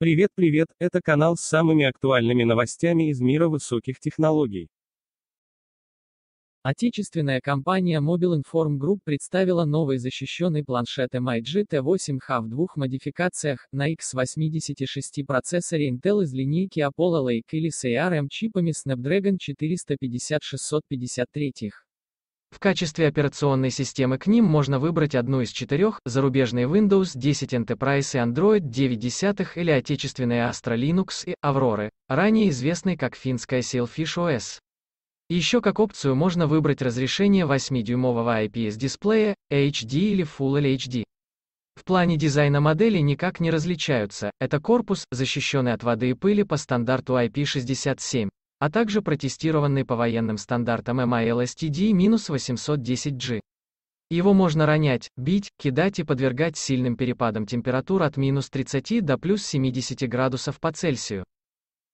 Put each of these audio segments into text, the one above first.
Привет, привет, это канал с самыми актуальными новостями из мира высоких технологий. Отечественная компания Mobile Inform Group представила новый защищенный планшет MIG T8H в двух модификациях, на X86 процессоре Intel из линейки Apollo Lake или с ARM чипами Snapdragon 450-653. В качестве операционной системы к ним можно выбрать одну из четырех, зарубежные Windows 10 Enterprise и Android 9.10 или отечественные Astra Linux и Aurora, ранее известные как финская Sailfish OS. Еще как опцию можно выбрать разрешение 8-дюймового IPS-дисплея, HD или Full HD). В плане дизайна модели никак не различаются, это корпус, защищенный от воды и пыли по стандарту IP67 а также протестированный по военным стандартам MILSTD-810G. Эм Его можно ронять, бить, кидать и подвергать сильным перепадам температур от минус 30 до плюс 70 градусов по Цельсию.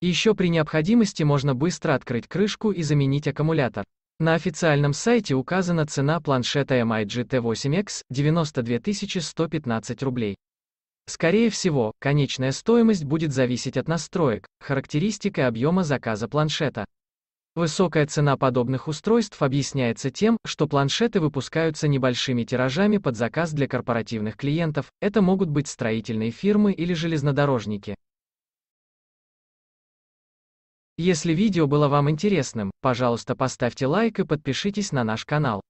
Еще при необходимости можно быстро открыть крышку и заменить аккумулятор. На официальном сайте указана цена планшета MIG T8X – 92 115 рублей. Скорее всего, конечная стоимость будет зависеть от настроек, характеристик и объема заказа планшета. Высокая цена подобных устройств объясняется тем, что планшеты выпускаются небольшими тиражами под заказ для корпоративных клиентов, это могут быть строительные фирмы или железнодорожники. Если видео было вам интересным, пожалуйста поставьте лайк и подпишитесь на наш канал.